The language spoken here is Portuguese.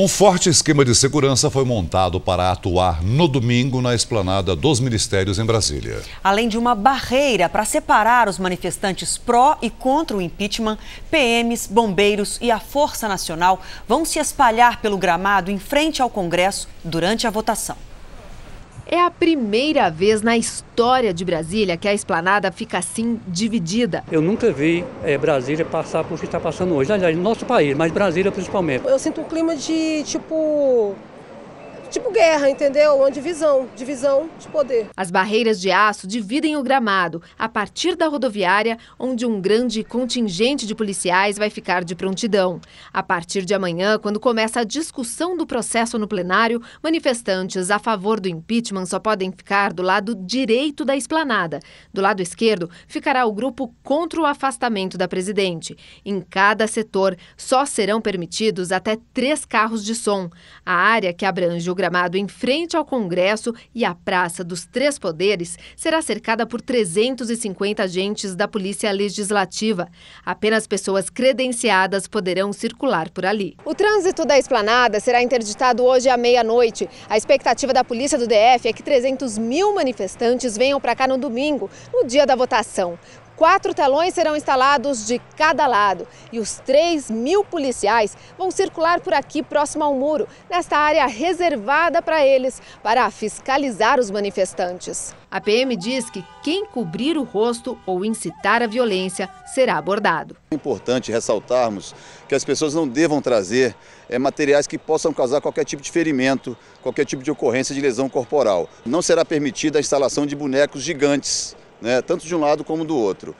Um forte esquema de segurança foi montado para atuar no domingo na esplanada dos ministérios em Brasília. Além de uma barreira para separar os manifestantes pró e contra o impeachment, PMs, bombeiros e a Força Nacional vão se espalhar pelo gramado em frente ao Congresso durante a votação. É a primeira vez na história de Brasília que a esplanada fica assim dividida. Eu nunca vi é, Brasília passar por o que está passando hoje. Aliás, no nosso país, mas Brasília principalmente. Eu sinto um clima de tipo tipo guerra, entendeu? Uma divisão, divisão de poder. As barreiras de aço dividem o gramado a partir da rodoviária, onde um grande contingente de policiais vai ficar de prontidão. A partir de amanhã, quando começa a discussão do processo no plenário, manifestantes a favor do impeachment só podem ficar do lado direito da esplanada. Do lado esquerdo ficará o grupo contra o afastamento da presidente. Em cada setor, só serão permitidos até três carros de som. A área que abrange o programado em frente ao Congresso e à Praça dos Três Poderes será cercada por 350 agentes da Polícia Legislativa. Apenas pessoas credenciadas poderão circular por ali. O trânsito da esplanada será interditado hoje à meia-noite. A expectativa da Polícia do DF é que 300 mil manifestantes venham para cá no domingo, no dia da votação. Quatro telões serão instalados de cada lado e os 3 mil policiais vão circular por aqui próximo ao muro, nesta área reservada para eles, para fiscalizar os manifestantes. A PM diz que quem cobrir o rosto ou incitar a violência será abordado. É importante ressaltarmos que as pessoas não devam trazer é, materiais que possam causar qualquer tipo de ferimento, qualquer tipo de ocorrência de lesão corporal. Não será permitida a instalação de bonecos gigantes né, tanto de um lado como do outro.